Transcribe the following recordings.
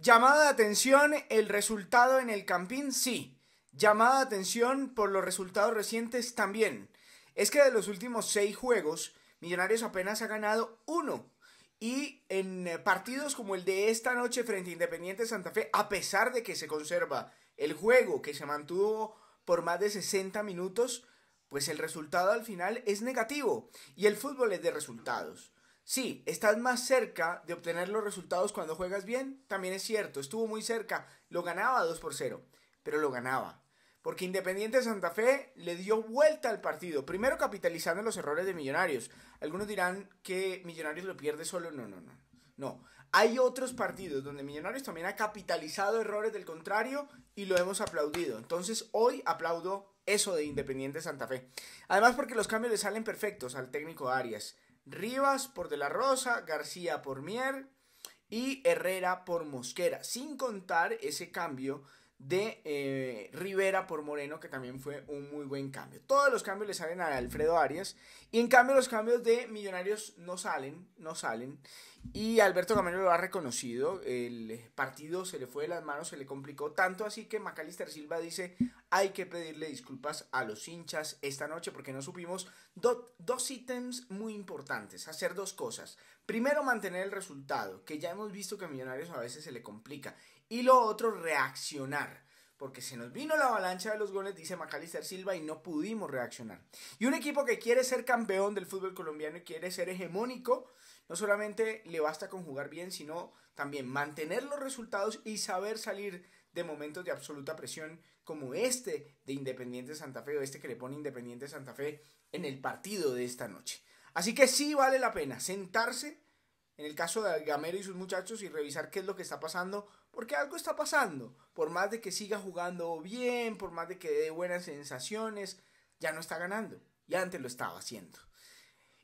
Llamada de atención el resultado en el Campín, sí. Llamada de atención por los resultados recientes también. Es que de los últimos seis juegos, Millonarios apenas ha ganado uno. Y en eh, partidos como el de esta noche frente a Independiente Santa Fe, a pesar de que se conserva el juego que se mantuvo por más de 60 minutos, pues el resultado al final es negativo. Y el fútbol es de resultados. Sí, estás más cerca de obtener los resultados cuando juegas bien, también es cierto, estuvo muy cerca, lo ganaba 2 por 0, pero lo ganaba. Porque Independiente Santa Fe le dio vuelta al partido, primero capitalizando los errores de Millonarios. Algunos dirán que Millonarios lo pierde solo, no, no, no. No, hay otros partidos donde Millonarios también ha capitalizado errores del contrario y lo hemos aplaudido. Entonces hoy aplaudo eso de Independiente Santa Fe. Además porque los cambios le salen perfectos al técnico Arias. Rivas por De la Rosa, García por Mier y Herrera por Mosquera, sin contar ese cambio de eh, Rivera por Moreno, que también fue un muy buen cambio. Todos los cambios le salen a Alfredo Arias, y en cambio los cambios de Millonarios no salen, no salen, y Alberto Camero lo ha reconocido, el partido se le fue de las manos, se le complicó tanto así que Macalister Silva dice, hay que pedirle disculpas a los hinchas esta noche porque no supimos dos ítems muy importantes, hacer dos cosas. Primero, mantener el resultado, que ya hemos visto que a Millonarios a veces se le complica. Y lo otro, reaccionar porque se nos vino la avalancha de los goles, dice Macalister Silva, y no pudimos reaccionar. Y un equipo que quiere ser campeón del fútbol colombiano y quiere ser hegemónico, no solamente le basta con jugar bien, sino también mantener los resultados y saber salir de momentos de absoluta presión como este de Independiente Santa Fe o este que le pone Independiente Santa Fe en el partido de esta noche. Así que sí vale la pena sentarse en el caso de Gamero y sus muchachos y revisar qué es lo que está pasando, porque algo está pasando, por más de que siga jugando bien, por más de que dé buenas sensaciones, ya no está ganando, ya antes lo estaba haciendo.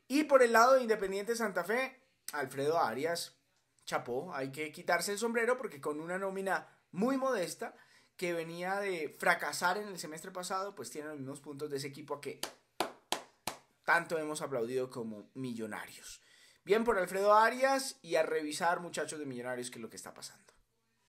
Y por el lado de Independiente Santa Fe, Alfredo Arias, chapó, hay que quitarse el sombrero porque con una nómina muy modesta que venía de fracasar en el semestre pasado, pues tiene los mismos puntos de ese equipo a que tanto hemos aplaudido como millonarios. Bien por Alfredo Arias y a revisar muchachos de millonarios qué es lo que está pasando.